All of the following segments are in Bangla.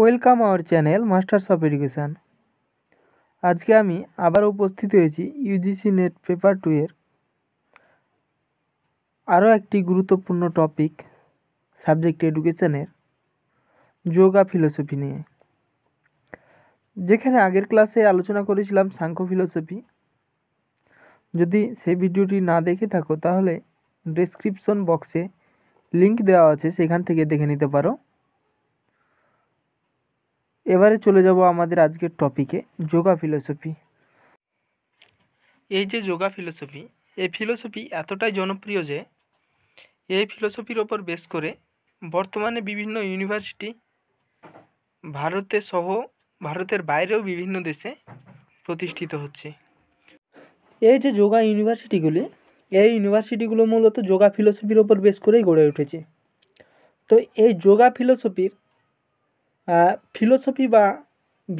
welcome our channel masters of education আজকে আমি আবার উপস্থিত হয়েছি ইউজিসি নেট পেপার টু এর আরও একটি গুরুত্বপূর্ণ টপিক সাবজেক্ট এডুকেশানের যোগা ফিলোসফি নিয়ে যেখানে আগের ক্লাসে আলোচনা করেছিলাম সাংখ্য ফিলোসফি যদি সেই ভিডিওটি না দেখে থাকো তাহলে ডেসক্রিপশন বক্সে লিঙ্ক দেওয়া আছে সেখান থেকে দেখে নিতে পারো এবারে চলে যাব আমাদের আজকের টপিকে যোগা ফিলোসফি এই যে যোগা ফিলোসফি এই ফিলোসফি এতটাই জনপ্রিয় যে এই ফিলোসফির ওপর বেস করে বর্তমানে বিভিন্ন ইউনিভার্সিটি ভারতে সহ ভারতের বাইরেও বিভিন্ন দেশে প্রতিষ্ঠিত হচ্ছে এই যে যোগা ইউনিভার্সিটিগুলি এই ইউনিভার্সিটিগুলো মূলত যোগা ফিলোসফির ওপর বেস করেই গড়ে উঠেছে তো এই যোগা ফিলোসফির ফিলোসফি বা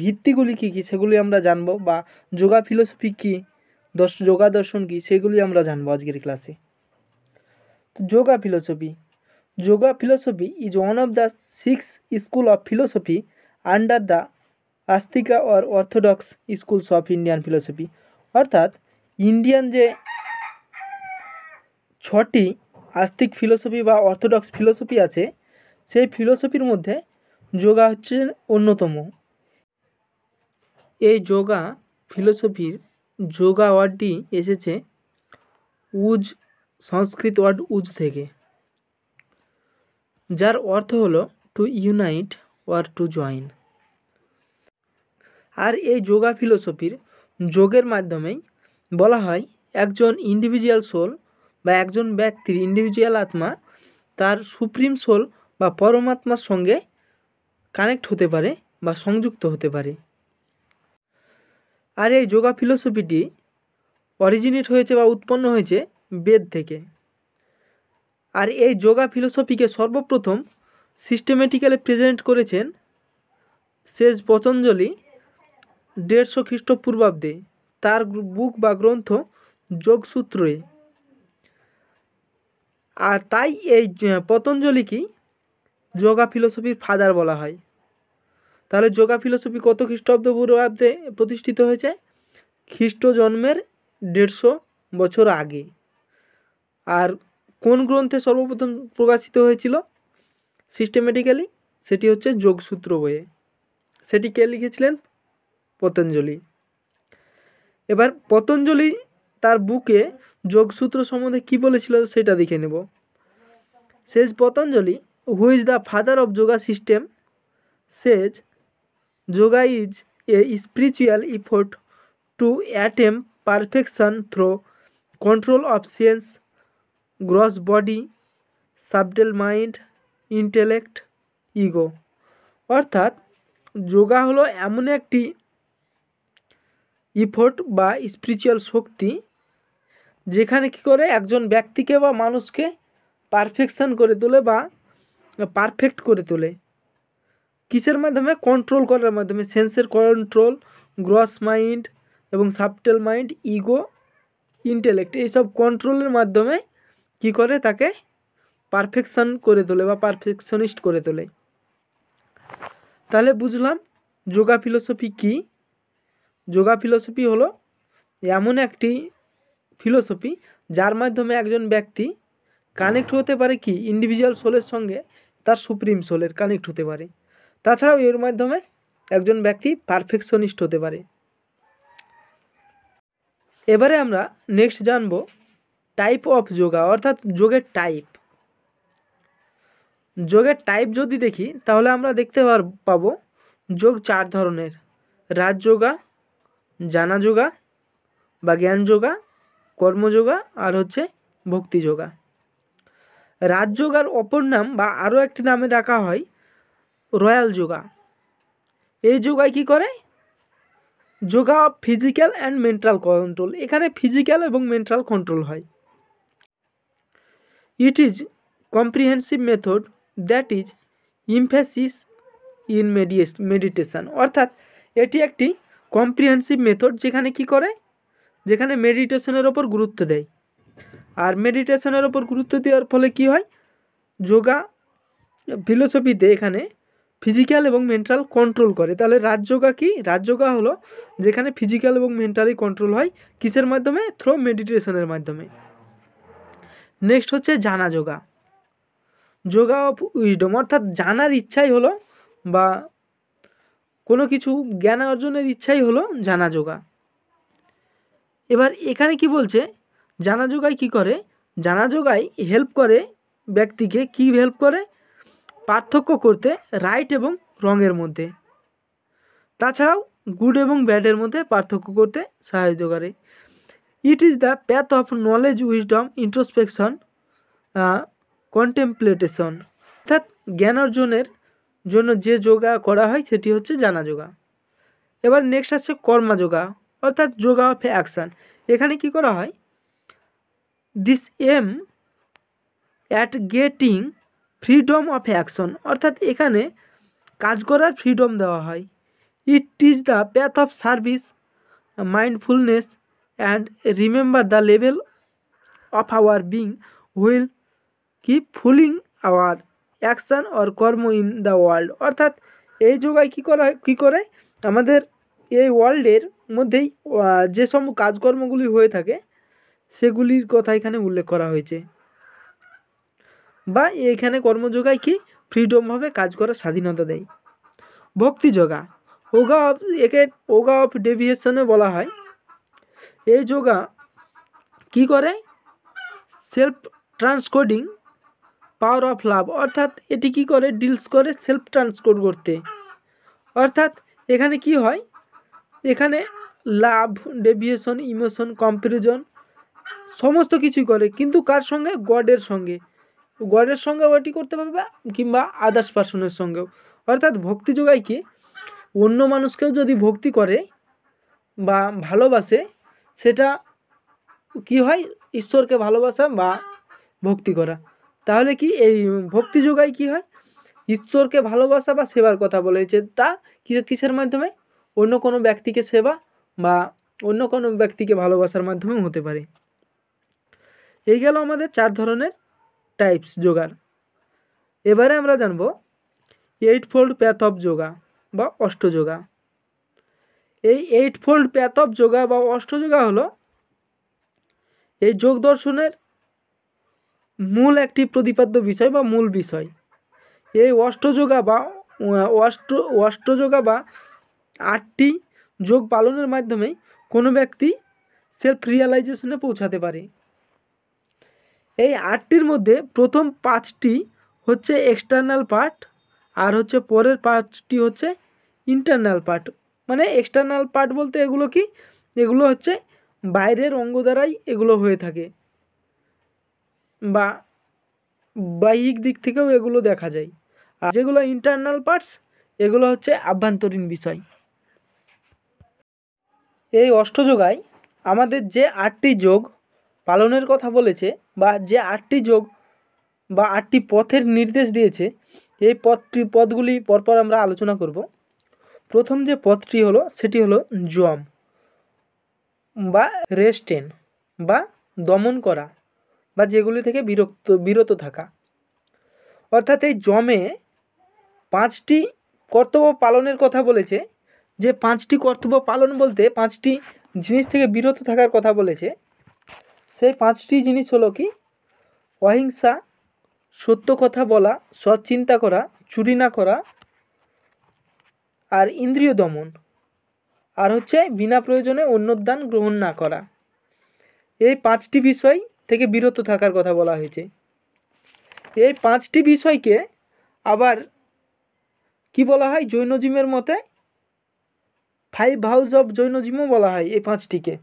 ভিত্তিগুলি কী কী সেগুলি আমরা জানবো বা যোগা ফিলোসফি কী দর্শ যোগা দর্শন কী সেগুলি আমরা জানবো আজকের ক্লাসে তো yoga philosophy yoga philosophy is one of the six school of philosophy under the astika or orthodox schools of Indian philosophy অর্থাৎ ইন্ডিয়ান যে ছটি আস্তিক ফিলোসফি বা অর্থোডক্স ফিলোসফি আছে সেই ফিলোসফির মধ্যে যোগা হচ্ছে অন্যতম এই যোগা ফিলোসফির যোগা ওয়ার্ডটি এসেছে উজ সংস্কৃত ওয়ার্ড উজ থেকে যার অর্থ হলো to unite or to join আর এই যোগা ফিলোসফির যোগের মাধ্যমেই বলা হয় একজন ইন্ডিভিজুয়াল সোল বা একজন ব্যক্তির ইন্ডিভিজুয়াল আত্মা তার সুপ্রিম সোল বা পরমাত্মার সঙ্গে কানেক্ট হতে পারে বা সংযুক্ত হতে পারে আর এই যোগা ফিলোসফিটি অরিজিনেট হয়েছে বা উৎপন্ন হয়েছে বেদ থেকে আর এই যোগা ফিলোসফিকে সর্বপ্রথম সিস্টেমেটিক্যালি প্রেজেন্ট করেছেন শেষ পতঞ্জলি দেড়শো খ্রিস্টপূর্বাব্দে তার বুক বা গ্রন্থ যোগসূত্রে আর তাই এই পতঞ্জলিকেই যোগা ফিলোসফির ফাদার বলা হয় তাহলে যোগা ফিলোসফি কত খ্রিস্টাব্দ পূর্বাব্দে প্রতিষ্ঠিত হয়েছে খ্রিস্ট জন্মের দেড়শো বছর আগে আর কোন গ্রন্থে সর্বপ্রথম প্রকাশিত হয়েছিল সিস্টেমেটিক্যালি সেটি হচ্ছে যোগসূত্র বইয়ে সেটি কে লিখেছিলেন পতঞ্জলি এবার পতঞ্জলি তার বুকে যোগসূত্র সম্বন্ধে কি বলেছিল সেটা দেখে নেব sage Patanjali who is the father of yoga system sage Yoga is a spiritual effort to attain perfection through control of sense, gross body, subtle mind intellect ego অর্থাৎ যোগা হলো এমন একটি ইফোর্ট বা স্পিরিচুয়াল শক্তি যেখানে কি করে একজন ব্যক্তিকে বা মানুষকে পারফেকশন করে তোলে বা পারফেক্ট করে তোলে কিসের মাধ্যমে কন্ট্রোল করার মাধ্যমে সেন্সের কন্ট্রোল গ্রস মাইন্ড এবং সাবটেল মাইন্ড ইগো ইন্টেলেক্ট এইসব কন্ট্রোলের মাধ্যমে কি করে তাকে পারফেকশন করে তোলে বা পারফেকশনিস্ট করে তোলে তাহলে বুঝলাম যোগা ফিলোসফি কি যোগা ফিলোসফি হলো এমন একটি ফিলোসফি যার মাধ্যমে একজন ব্যক্তি কানেক্ট হতে পারে কি ইন্ডিভিজুয়াল সোলের সঙ্গে তার সুপ্রিম সোলের কানেক্ট হতে পারে তাছাড়াও এর মাধ্যমে একজন ব্যক্তি পারফেকশনিস্ট হতে পারে এবারে আমরা নেক্সট জানব টাইপ অফ যোগা অর্থাৎ যোগের টাইপ যোগের টাইপ যদি দেখি তাহলে আমরা দেখতে পাব যোগ চার ধরনের রাজ যোগা জানা যোগা বা জ্ঞান যোগা কর্মযোগা আর হচ্ছে ভক্তি যোগা রাজযোগার অপর নাম বা আরও একটি নামে ডাকা হয় রয়্যাল যোগা এই যোগায় কি করে yoga of physical and mental control এখানে ফিজিক্যাল এবং মেন্টাল কন্ট্রোল হয় it is comprehensive method that is emphasis in মেডিয়েস মেডিটেশান অর্থাৎ এটি একটি কম্প্রিহেন্সিভ মেথড যেখানে কি করে যেখানে মেডিটেশনের ওপর গুরুত্ব দেয় আর মেডিটেশনের ওপর গুরুত্ব দেওয়ার ফলে কি হয় যোগা ফিলোসফিতে এখানে ফিজিক্যাল এবং মেন্টাল কন্ট্রোল করে তাহলে রাজযোগা কি রাজযোগা হলো যেখানে ফিজিক্যাল এবং মেন্টালি কন্ট্রোল হয় কিসের মাধ্যমে থ্রো মেডিটেশনের মাধ্যমে নেক্সট হচ্ছে জানা যোগা যোগা অফ উইডম অর্থাৎ জানার ইচ্ছাই হলো বা কোনো কিছু জ্ঞান অর্জনের ইচ্ছাই হলো জানা যোগা এবার এখানে কি বলছে জানা যোগায় কি করে জানা যোগায় হেল্প করে ব্যক্তিকে কি হেল্প করে পার্থক্য করতে রাইট এবং রঙের মধ্যে তাছাড়াও গুড এবং ব্যাডের মধ্যে পার্থক্য করতে সাহায্য করে it is the path of knowledge wisdom introspection contemplation অর্থাৎ জ্ঞান অর্জনের জন্য যে যোগা করা হয় সেটি হচ্ছে জানা যোগা এবার নেক্সট আছে কর্মা যোগা অর্থাৎ যোগা অফ অ্যাকশান এখানে কি করা হয় this aim at getting freedom of action অর্থাৎ এখানে কাজ করার ফ্রিডম দেওয়া হয় it is the path of service mindfulness and remember the level of our being while fulfilling our action or karma in the world অর্থাৎ এই যোগায় কী করা কী করে আমাদের এই ওয়ার্ল্ডের মধ্যেই যেসব কাজকর্মগুলি হয়ে থাকে সেগুলির কথা এখানে উল্লেখ করা হয়েছে বা এখানে কর্মযোগায় কি ফ্রিডমভাবে কাজ করার স্বাধীনতা দেয় ভক্তি যোগা ওগা অফ একে ওগা অফ ডেভিয়েশনে বলা হয় এই যোগা কি করে সেলফ ট্রান্সকোডিং পাওয়ার অফ লাভ অর্থাৎ এটি কি করে ডিলস করে সেলফ ট্রান্সকোড করতে অর্থাৎ এখানে কি হয় এখানে লাভ ডেভিয়েশন ইমোশন কম্পেরিজন সমস্ত কিছুই করে কিন্তু কার সঙ্গে গডের সঙ্গে গডের সঙ্গেও এটি করতে পারবে কিংবা আদার্স পার্সনের সঙ্গেও অর্থাৎ ভক্তি যোগায় কি অন্য মানুষকেও যদি ভক্তি করে বা ভালোবাসে সেটা কি হয় ঈশ্বরকে ভালোবাসা বা ভক্তি করা তাহলে কি এই ভক্তি যোগায় কি হয় ঈশ্বরকে ভালোবাসা বা সেবার কথা বলেছে তা কিসের মাধ্যমে অন্য কোনো ব্যক্তিকে সেবা বা অন্য কোনো ব্যক্তিকে ভালোবাসার মাধ্যমে হতে পারে এই গেল আমাদের চার ধরনের টাইপস যোগার এবারে আমরা জানব eight fold path of yoga বা অষ্টযোগা এই eight fold path of yoga বা অষ্টযোগা হলো এই যোগ দর্শনের মূল একটি প্রতিপাদ্য বিষয় বা মূল বিষয় এই অষ্টযোগা বা অষ্ট অষ্টযোগা বা আটটি যোগ পালনের মাধ্যমে কোনো ব্যক্তি সেলফ রিয়েলাইজেশনে পৌঁছাতে পারে এই আটটির মধ্যে প্রথম পাঁচটি হচ্ছে এক্সটার্নাল পার্ট আর হচ্ছে পরের পাঁচটি হচ্ছে ইন্টারনাল পার্ট মানে এক্সটার্নাল পার্ট বলতে এগুলো কি এগুলো হচ্ছে বাইরের অঙ্গ দ্বারাই এগুলো হয়ে থাকে বা বাহ্যিক দিক থেকেও এগুলো দেখা যায় আর যেগুলো ইন্টারনাল পার্টস এগুলো হচ্ছে আভ্যন্তরীণ বিষয় এই অষ্টযোগায় আমাদের যে আটটি যোগ পালনের কথা বলেছে বা যে আটটি যোগ বা আটটি পথের নির্দেশ দিয়েছে এই পথটি পথগুলি পরপর আমরা আলোচনা করব প্রথম যে পথটি হলো সেটি হলো জম বা রেস্টেন বা দমন করা বা যেগুলি থেকে বিরক্ত বিরত থাকা অর্থাৎ এই জমে পাঁচটি কর্তব্য পালনের কথা বলেছে যে পাঁচটি কর্তব্য পালন বলতে পাঁচটি জিনিস থেকে বিরত থাকার কথা বলেছে সেই পাঁচটি জিনিস হলো কি অহিংসা সত্য কথা বলা সৎ চিন্তা করা চুরি না করা আর ইন্দ্রিয় দমন আর হচ্ছে বিনা প্রয়োজনে অন্যদান গ্রহণ না করা এই পাঁচটি বিষয় থেকে বিরত থাকার কথা বলা হয়েছে এই পাঁচটি বিষয়কে আবার কি বলা হয় জৈনজিমের মতে ফাইভ হাউস অফ জৈনজিমও বলা হয় এই পাঁচটিকে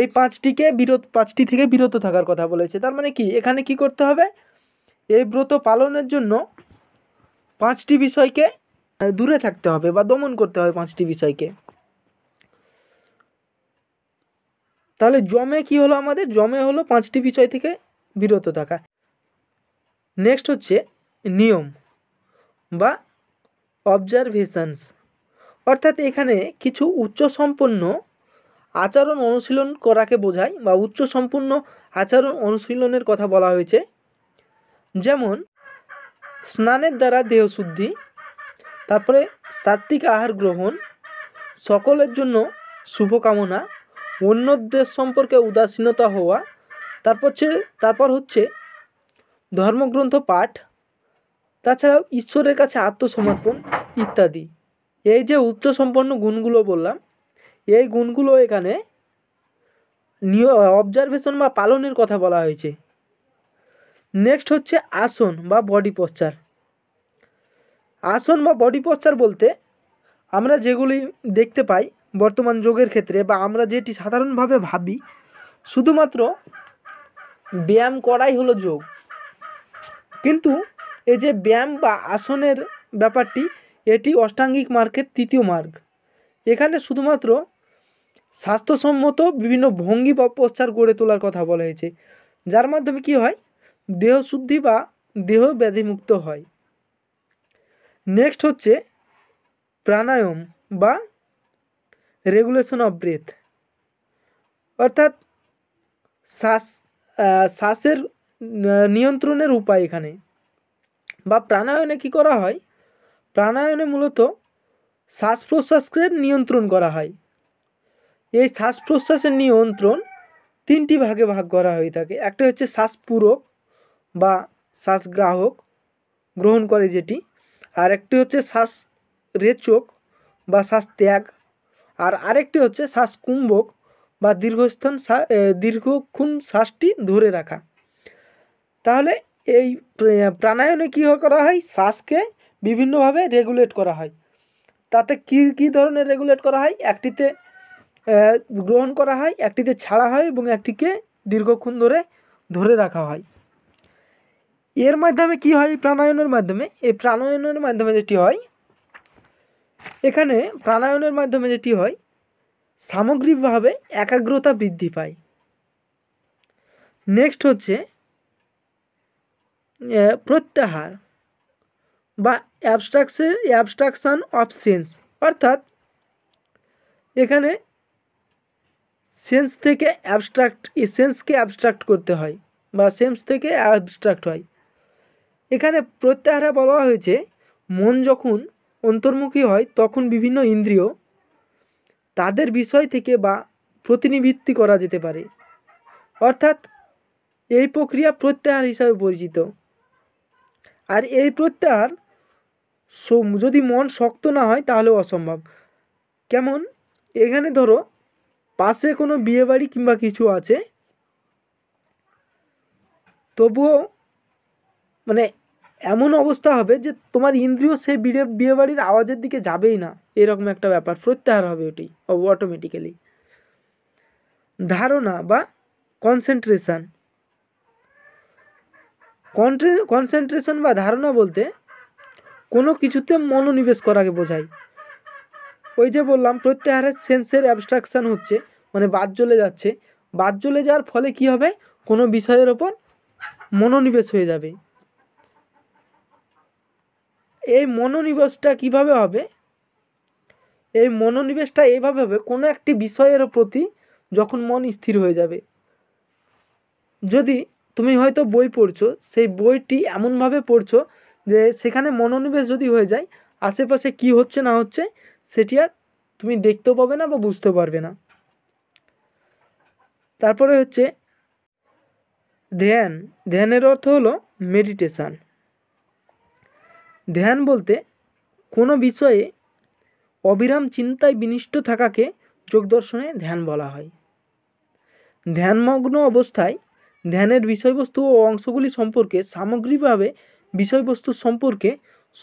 এই পাঁচটিকে বিরত পাঁচটি থেকে বিরত থাকার কথা বলেছে তার মানে কি এখানে কি করতে হবে এই ব্রত পালনের জন্য পাঁচটি বিষয়কে দূরে থাকতে হবে বা দমন করতে হবে পাঁচটি বিষয়কে তাহলে জমে কি হলো আমাদের জমে হলো পাঁচটি বিষয় থেকে বিরত থাকা নেক্সট হচ্ছে নিয়ম বা অবজারভেশনস অর্থাৎ এখানে কিছু উচ্চ সম্পন্ন আচরণ অনুশীলন করাকে বোঝায় বা উচ্চ সম্পূর্ণ আচরণ অনুশীলনের কথা বলা হয়েছে যেমন স্নানের দ্বারা দেহশুদ্ধি তারপরে সাত্বিক আহার গ্রহণ সকলের জন্য শুভকামনা অন্য দেশ সম্পর্কে উদাসীনতা হওয়া তারপর হচ্ছে তারপর হচ্ছে ধর্মগ্রন্থ পাঠ তাছাড়াও ঈশ্বরের কাছে আত্মসমর্পণ ইত্যাদি এই যে উচ্চ সম্পন্ন গুণগুলো বললাম এই গুণগুলো এখানে নিয় অবজারভেশন বা পালনের কথা বলা হয়েছে নেক্সট হচ্ছে আসন বা বডি পশ্চার আসন বা বডি পশ্চার বলতে আমরা যেগুলি দেখতে পাই বর্তমান যোগের ক্ষেত্রে বা আমরা যেটি সাধারণভাবে ভাবি শুধুমাত্র ব্যায়াম করাই হলো যোগ কিন্তু এই যে ব্যায়াম বা আসনের ব্যাপারটি এটি অষ্টাঙ্গিক মার্গের তৃতীয় মার্গ এখানে শুধুমাত্র স্বাস্থ্যসম্মত বিভিন্ন ভঙ্গি বা পোশ্চার গড়ে তোলার কথা বলা হয়েছে যার মাধ্যমে কি হয় দেহ শুদ্ধি বা দেহ ব্যাধিমুক্ত হয় নেক্সট হচ্ছে প্রাণায়াম বা রেগুলেশন অফ ব্রেথ অর্থাৎ শ্বাস শ্বাসের নিয়ন্ত্রণের উপায় এখানে বা প্রাণায়নে কি করা হয় প্রাণায়নে মূলত শ্বাস প্রশ্বাসকে নিয়ন্ত্রণ করা হয় এই শ্বাস প্রশ্বাসের নিয়ন্ত্রণ তিনটি ভাগে ভাগ করা হয়ে থাকে একটা হচ্ছে শ্বাস পূরক বা শ্বাসগ্রাহক গ্রহণ করে যেটি আর একটি হচ্ছে শ্বাস রেচক বা শ্বাস ত্যাগ আর আরেকটি হচ্ছে শ্বাস কুম্ভক বা দীর্ঘস্থান দীর্ঘক্ষণ শ্বাসটি ধরে রাখা তাহলে এই প্রাণায়ামে কী করা হয় শ্বাসকে বিভিন্নভাবে রেগুলেট করা হয় তাতে কী কী ধরনের রেগুলেট করা হয় একটিতে গ্রহণ করা হয় একটিতে ছাড়া হয় এবং একটিকে দীর্ঘক্ষণ ধরে ধরে রাখা হয় এর মাধ্যমে কি হয় প্রাণায়নের মাধ্যমে এই প্রাণায়নের মাধ্যমে যেটি হয় এখানে প্রাণায়নের মাধ্যমে যেটি হয় সামগ্রিকভাবে একাগ্রতা বৃদ্ধি পায় নেক্সট হচ্ছে প্রত্যাহার বা অ্যাবস্ট্রাকশন অ্যাবস্ট্রাকশান অফ সেন্স অর্থাৎ এখানে সেন্স থেকে অ্যাবস্ট্রাক্ট এই সেন্সকে অ্যাবস্ট্রাক্ট করতে হয় বা সেন্স থেকে অ্যাবস্ট্রাক্ট হয় এখানে প্রত্যাহারে বলা হয়েছে মন যখন অন্তর্মুখী হয় তখন বিভিন্ন ইন্দ্রিয় তাদের বিষয় থেকে বা প্রতিনিভিত্তি করা যেতে পারে অর্থাৎ এই প্রক্রিয়া প্রত্যাহার হিসাবে পরিচিত আর এই প্রত্যাহার যদি মন শক্ত না হয় তাহলেও অসম্ভব কেমন এখানে ধরো পাশে কোনো বিয়েবাড়ি কিংবা কিছু আছে তবুও মানে এমন অবস্থা হবে যে তোমার ইন্দ্রিয় সেই বিয়ে বিয়েবাড়ির আওয়াজের দিকে যাবেই না এরকম একটা ব্যাপার প্রত্যাহার হবে ওটি অটোমেটিক্যালি ধারণা বা কনসেন্ট্রেশন কনসেন্ট্রেশন বা ধারণা বলতে কোনো কিছুতে মনোনিবেশ করাকে বোঝায় ওই যে বললাম প্রত্যাহারের সেন্সের অ্যাবস্ট্রাকশান হচ্ছে মানে বাদ চলে যাচ্ছে বাদ চলে যাওয়ার ফলে কি হবে কোনো বিষয়ের ওপর মনোনিবেশ হয়ে যাবে এই মনোনিবেশটা কিভাবে হবে এই মনোনিবেশটা এইভাবে হবে কোনো একটি বিষয়ের প্রতি যখন মন স্থির হয়ে যাবে যদি তুমি হয়তো বই পড়ছো সেই বইটি এমনভাবে পড়ছো যে সেখানে মনোনিবেশ যদি হয়ে যায় আশেপাশে কি হচ্ছে না হচ্ছে সেটি আর তুমি দেখতেও পাবে না বা বুঝতেও পারবে না তারপরে হচ্ছে ধ্যান ধ্যানের অর্থ হলো মেডিটেশান ধ্যান বলতে কোনো বিষয়ে অবিরাম চিন্তায় বিনিষ্ট থাকাকে যোগদর্শনে ধ্যান বলা হয় ধ্যানমগ্ন অবস্থায় ধ্যানের বিষয়বস্তু ও অংশগুলি সম্পর্কে সামগ্রিকভাবে বিষয়বস্তু সম্পর্কে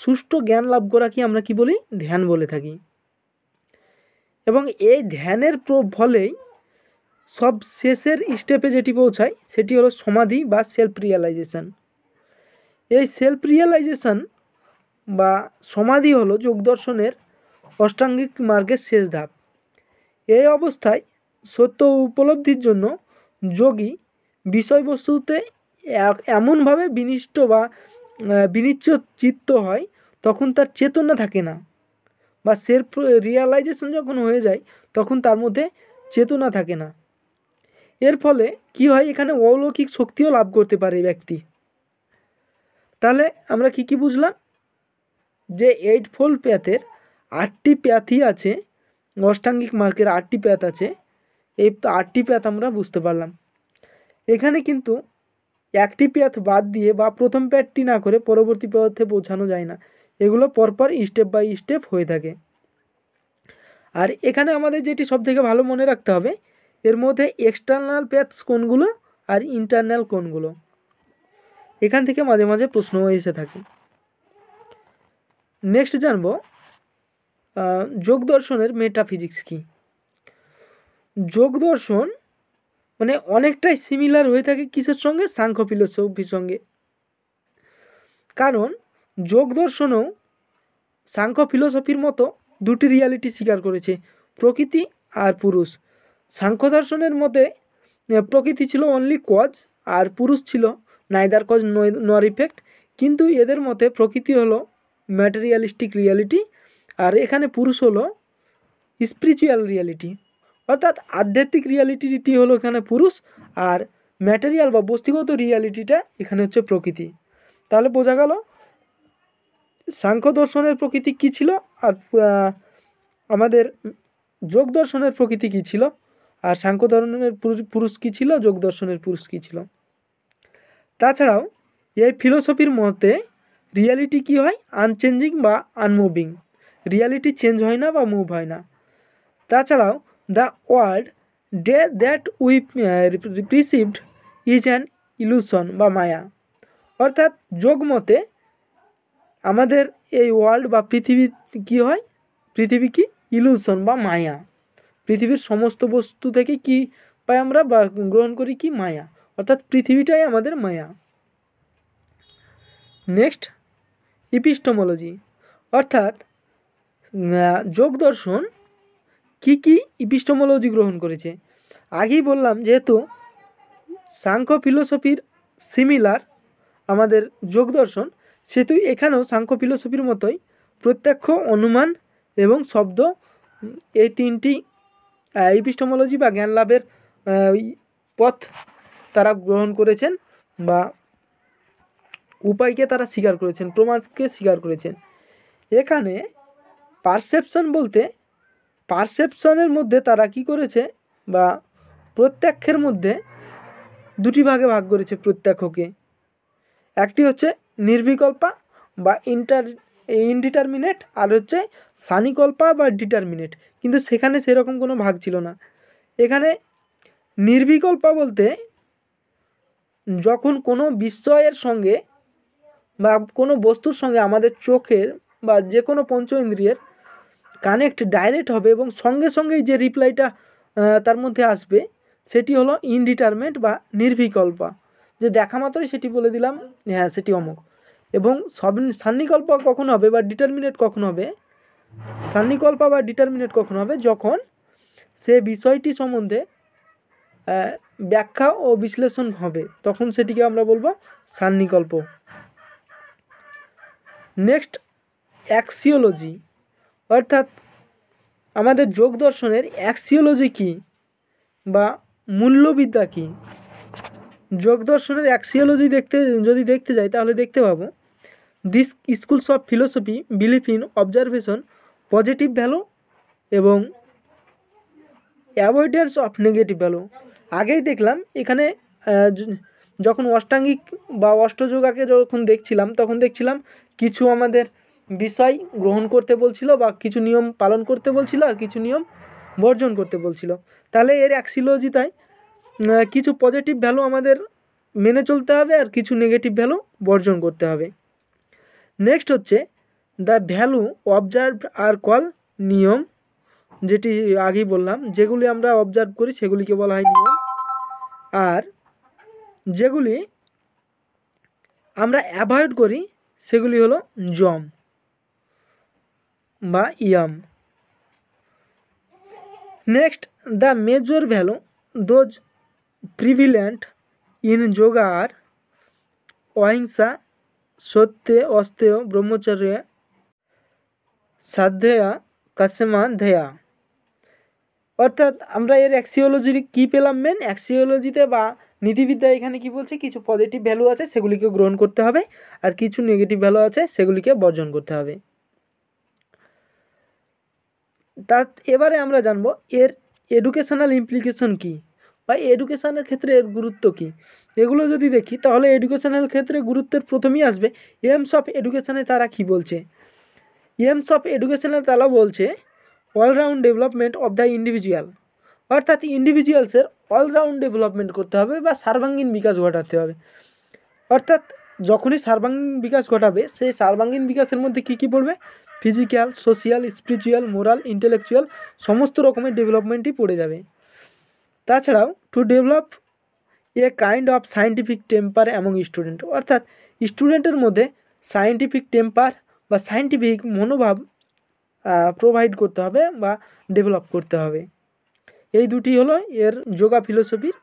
সুষ্ঠু জ্ঞান লাভ করাকে আমরা কি বলি ধ্যান বলে থাকি এবং এই ধ্যানের ফলেই সব শেষের স্টেপে যেটি পৌঁছায় সেটি হলো সমাধি বা সেলফ রিয়েলাইজেশান এই সেলফ রিয়েলাইজেশান বা সমাধি হলো যোগদর্শনের অষ্টাঙ্গিক মার্গের শেষ ধাপ এই অবস্থায় সত্য উপলব্ধির জন্য যোগী বিষয়বস্তুতে এমনভাবে বিনিষ্ট বা বিনিচ্ছ চিত্ত হয় তখন তার চেতনা থাকে না বা সেলফ রিয়ালাইজেশন যখন হয়ে যায় তখন তার মধ্যে চেতনা থাকে না এর ফলে কি হয় এখানে অলৌকিক শক্তিও লাভ করতে পারে ব্যক্তি তাহলে আমরা কি কি বুঝলাম যে এইট ফোল্ড প্যাথের আটটি প্যাথই আছে অষ্টাঙ্গিক মার্কের আটটি প্যাথ আছে এই আটটি প্যাথ আমরা বুঝতে পারলাম এখানে কিন্তু একটি প্যাথ বাদ দিয়ে বা প্রথম প্যাথটি না করে পরবর্তী প্যাথে পৌঁছানো যায় না এগুলো পরপর স্টেপ বাই স্টেপ হয়ে থাকে আর এখানে আমাদের যেটি সবথেকে ভালো মনে রাখতে হবে এর মধ্যে এক্সটার্নাল প্যাথস কোনগুলো আর ইন্টারনাল কোনগুলো এখান থেকে মাঝে মাঝে প্রশ্ন এসে থাকে নেক্সট জানব যোগ দর্শনের মেটাফিজিক্স কি যোগ দর্শন মানে অনেকটাই সিমিলার হয়ে থাকে কিসের সঙ্গে সাংখ্য ফিলোসফির সঙ্গে কারণ যোগ দর্শনও সাংখ্য ফিলোসফির মতো দুটি রিয়ালিটি স্বীকার করেছে প্রকৃতি আর পুরুষ সাংখ্য দর্শনের মতে প্রকৃতি ছিল অনলি কজ আর পুরুষ ছিল নাইদার কজ নর ইফেক্ট কিন্তু এদের মতে প্রকৃতি হলো ম্যাটেরিয়ালিস্টিক রিয়ালিটি আর এখানে পুরুষ হলো স্পিরিচুয়াল রিয়ালিটি অর্থাৎ আধ্যাত্মিক রিয়ালিটিটি হলো এখানে পুরুষ আর ম্যাটেরিয়াল বা বস্তুগত রিয়ালিটিটা এখানে হচ্ছে প্রকৃতি তাহলে বোঝা গেল সাংখ্য দর্শনের প্রকৃতি কী ছিল আর আমাদের যোগ দর্শনের প্রকৃতি কী ছিল আর সাংখ্য ধরনের পুরুষ কী ছিল যোগ দর্শনের পুরুষ কী ছিল তাছাড়াও এই ফিলোসফির মতে রিয়ালিটি কি হয় আনচেঞ্জিং বা আনমুভিং রিয়ালিটি চেঞ্জ হয় না বা মুভ হয় না তাছাড়াও the world day that we received is an illusion বা মায়া অর্থাৎ যোগ মতে আমাদের এই ওয়ার্ল্ড বা পৃথিবী কি হয় পৃথিবী কি ইলুশন বা মায়া পৃথিবীর সমস্ত বস্তু থেকে কি পাই আমরা বা গ্রহণ করি কি মায়া অর্থাৎ পৃথিবীটাই আমাদের মায়া নেক্সট ইপিস্টোমোলজি অর্থাৎ যোগ দর্শন কী কী ইপিস্টোমোলজি গ্রহণ করেছে আগেই বললাম যেহেতু সাংখ্য ফিলোসফির সিমিলার আমাদের যোগ দর্শন সেহেতু এখানেও সাংখ্য ফিলোসফির মতোই প্রত্যক্ষ অনুমান এবং শব্দ এই তিনটি ইপিস্টমোলজি বা জ্ঞান লাভের পথ তারা গ্রহণ করেছেন বা উপায়কে তারা স্বীকার করেছেন প্রমাণকে স্বীকার করেছেন এখানে পারসেপশন বলতে পারসেপশনের মধ্যে তারা কি করেছে বা প্রত্যক্ষের মধ্যে দুটি ভাগে ভাগ করেছে প্রত্যক্ষকে একটি হচ্ছে নির্বিকল্পা বা ইন্টার ইনডিটারমিনেট আর হচ্ছে সানিকল্পা বা ডিটারমিনেট কিন্তু সেখানে সেরকম কোনো ভাগ ছিল না এখানে নির্বিকল্পা বলতে যখন কোনো বিস্ময়ের সঙ্গে বা কোনো বস্তুর সঙ্গে আমাদের চোখের বা যে কোনো পঞ্চ ইন্দ্রিয়ের কানেক্ট ডাইরেক্ট হবে এবং সঙ্গে সঙ্গেই যে রিপ্লাইটা তার মধ্যে আসবে সেটি হলো ইনডিটারমেন্ট বা নির্বিকল্পা যে দেখা মাত্রই সেটি বলে দিলাম হ্যাঁ সেটি অমুক এবং সব সান্নিকল্প কখন হবে বা ডিটারমিনেট কখন হবে সান্নিকল্প বা ডিটারমিনেট কখন হবে যখন সে বিষয়টি সম্বন্ধে ব্যাখ্যা ও বিশ্লেষণ হবে তখন সেটিকে আমরা বলবো সান্নিকল্প নেক্সট অ্যাক্সিওলজি অর্থাৎ আমাদের যোগ দর্শনের অ্যাক্সিওলজি কী বা মূল্যবিদ্যা কী যোগ দর্শনের অ্যাক্সিওলজি দেখতে যদি দেখতে যাই তাহলে দেখতে পাবো this schools of philosophy belief in observation positive value এবং অ্যাভয়েডেন্স অফ নেগেটিভ ভ্যালু আগেই দেখলাম এখানে যখন অষ্টাঙ্গিক বা অষ্টযোগাকে যখন দেখছিলাম তখন দেখছিলাম কিছু আমাদের বিষয় গ্রহণ করতে বলছিল বা কিছু নিয়ম পালন করতে বলছিল আর কিছু নিয়ম বর্জন করতে বলছিল তাহলে এর তাই কিছু পজিটিভ ভ্যালু আমাদের মেনে চলতে হবে আর কিছু নেগেটিভ ভ্যালু বর্জন করতে হবে নেক্সট হচ্ছে the value observe are called niyama যেটি আগেই বললাম যেগুলি আমরা অবজার্ভ করি সেগুলিকে বলা হয় নিয়ম আর যেগুলি আমরা অ্যাভয়েড করি সেগুলি হলো জম বা yama next the major value those prevalent in yoga are ahimsa সত্যে অস্তেয় ব্রহ্মচর্য সাধ্যয়া কাশেমা ধেয়া অর্থাৎ আমরা এর অ্যাক্সিওলজি কী পেলাম মেন অ্যাক্সিওলজিতে বা নীতিবিদ্যা এখানে কি বলছে কিছু পজিটিভ ভ্যালু আছে সেগুলিকে গ্রহণ করতে হবে আর কিছু নেগেটিভ ভ্যালু আছে সেগুলিকে বর্জন করতে হবে তা এবারে আমরা জানবো এর এডুকেশনাল ইমপ্লিকেশন কী বা এডুকেশানের ক্ষেত্রে এর গুরুত্ব কী এগুলো যদি দেখি তাহলে এডুকেশানাল ক্ষেত্রে গুরুত্বের প্রথমেই আসবে এমস অফ এডুকেশানে তারা কী বলছে এমস অফ এডুকেশানে তারা বলছে all round development of the individual অর্থাৎ ইন্ডিভিজুয়ালসের অলরাউন্ড ডেভেলপমেন্ট করতে হবে বা সার্বাঙ্গীন বিকাশ ঘটাতে হবে অর্থাৎ যখনই সার্বাঙ্গীন বিকাশ ঘটাবে সেই সার্বাঙ্গীন বিকাশের মধ্যে কী কী পড়বে physical social spiritual moral intellectual সমস্ত রকমের ডেভেলপমেন্টই পড়ে যাবে তাছাড়াও to develop a kind of scientific temper এবং স্টুডেন্ট অর্থাৎ স্টুডেন্টের মধ্যে সাইন্টিফিক টেম্পার বা সায়েন্টিফিক মনোভাব প্রোভাইড করতে হবে বা ডেভেলপ করতে হবে এই দুটি হলো এর যোগা ফিলোসফির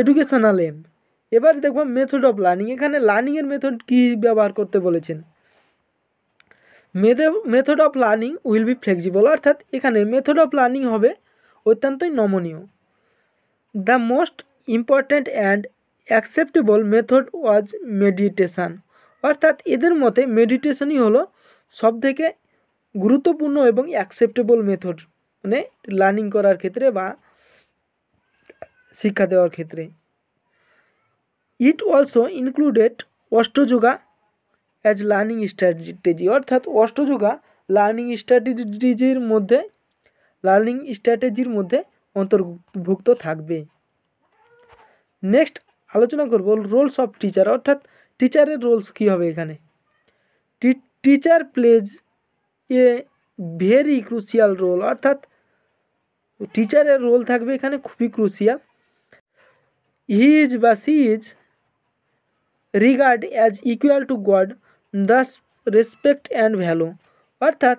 এডুকেশনাল এম এবার দেখব মেথড অফ লার্নিং এখানে লার্নিংয়ের মেথড কী ব্যবহার করতে বলেছেন method of learning will be flexible অর্থাৎ এখানে মেথড অফ লার্নিং হবে অত্যন্তই নমনীয় the most important and acceptable method was meditation অর্থাৎ এদের মতে মেডিটেশনই হলো সবথেকে গুরুত্বপূর্ণ এবং অ্যাকসেপ্টেবল মেথড মানে লার্নিং করার ক্ষেত্রে বা শিক্ষা দেওয়ার ক্ষেত্রে it also included ashtayoga as learning strategy অর্থাৎ অষ্টযোগা লার্নিং স্ট্র্যাটেজির মধ্যে লার্নিং স্ট্র্যাটেজির মধ্যে অন্তর্ভুক্ত থাকবে नेक्स्ट আলোচনা করব রোলস অফ টিচার অর্থাৎ টিচারের রোলস কি হবে এখানে teacher plays a very crucial role অর্থাৎ টিচারের রোল থাকবে এখানে খুবই ক্রুশিয়া ইজ বা is regarded as equal to God thus respect and value অর্থাৎ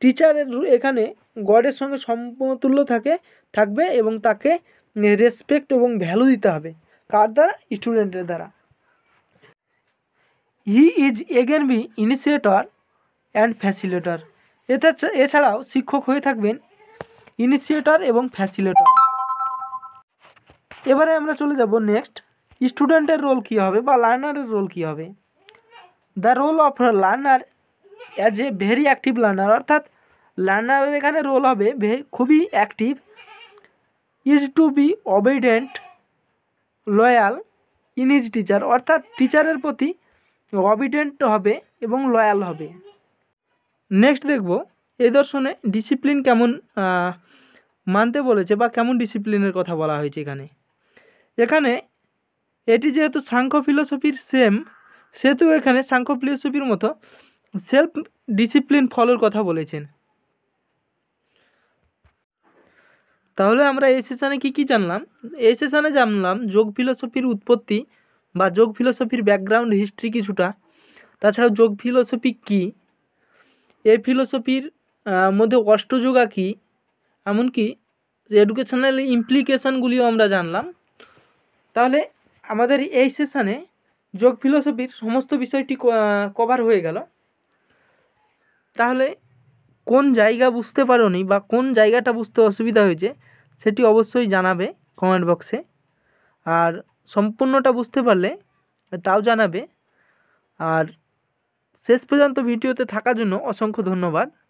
টিচারের এখানে গডের সঙ্গে সমতুল্য থাকে থাকবে এবং তাকে রেসপেক্ট এবং ভ্যালু দিতে হবে কার দ্বারা স্টুডেন্টের দ্বারা he is again be initiator and facilitator এটা এছাড়াও শিক্ষক হয়ে থাকবেন ইনিশিয়েটর এবং ফ্যাসিলেটর এবারে আমরা চলে যাব নেক্সট স্টুডেন্টের রোল কী হবে বা লার্নারের রোল কী হবে the role of learner as a very active learner অর্থাৎ লার্নারের এখানে রোল হবে খুবই active is to be obedient loyal in is teacher অর্থাৎ টিচারের প্রতি অবিডেন্ট হবে এবং লয়াল হবে নেক্সট দেখব এই দর্শনে ডিসিপ্লিন কেমন মানতে বলেছে বা কেমন ডিসিপ্লিনের কথা বলা হয়েছে এখানে এখানে এটি যেহেতু সাংখ্য ফিলোসফির সেম সেহেতু এখানে সাংখ্য ফিলোসফির মতো সেলফ ডিসিপ্লিন ফলোর কথা বলেছেন তাহলে আমরা এই সেশানে কী কী জানলাম এই সেশানে জানলাম যোগ ফিলোসফির উৎপত্তি বা যোগ ফিলোসফির ব্যাকগ্রাউন্ড হিস্ট্রি কিছুটা তাছাড়াও যোগ ফিলোসফি কী এই ফিলোসফির মধ্যে অষ্টযোগা কী এমনকি এডুকেশনাল ইমপ্লিকেশানগুলিও আমরা জানলাম তাহলে আমাদের এই সেশানে যোগ ফিলোসফির সমস্ত বিষয়টি কভার হয়ে গেল তাহলে কোন জায়গা বুঝতে নি বা কোন জায়গাটা বুঝতে অসুবিধা হয়েছে সেটি অবশ্যই জানাবে কমেন্ট বক্সে আর সম্পূর্ণটা বুঝতে পারলে তাও জানাবে আর শেষ পর্যন্ত ভিডিওতে থাকার জন্য অসংখ্য ধন্যবাদ